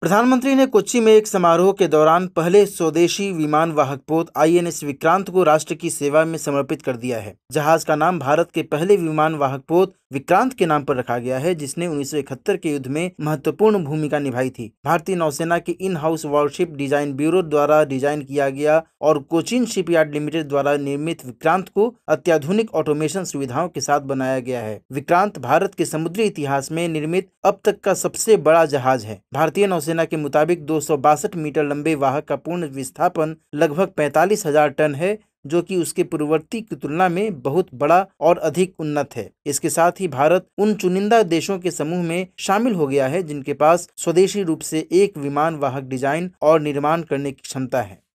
प्रधानमंत्री ने कोच्चि में एक समारोह के दौरान पहले स्वदेशी विमान वाहक पोत आईएनएस विक्रांत को राष्ट्र की सेवा में समर्पित कर दिया है जहाज का नाम भारत के पहले विमान वाहक पोत विक्रांत के नाम पर रखा गया है जिसने उन्नीस के युद्ध में महत्वपूर्ण भूमिका निभाई थी भारतीय नौसेना के in house warship design bureau द्वारा डिजाइन किया गया और कोचिन शिपयार्ड लिमिटेड द्वारा निर्मित विक्रांत को अत्याधुनिक ऑटोमेशन सुविधाओं के साथ बनाया गया है विक्रांत भारत के समुद्री इतिहास में निर्मित अब तक का सबसे बड़ा जहाज है भारतीय नौसेना के मुताबिक दो मीटर लंबे वाहक का पूर्ण विस्थापन लगभग पैंतालीस टन है जो कि उसके पूर्ववर्ती की तुलना में बहुत बड़ा और अधिक उन्नत है इसके साथ ही भारत उन चुनिंदा देशों के समूह में शामिल हो गया है जिनके पास स्वदेशी रूप से एक विमान वाहक डिजाइन और निर्माण करने की क्षमता है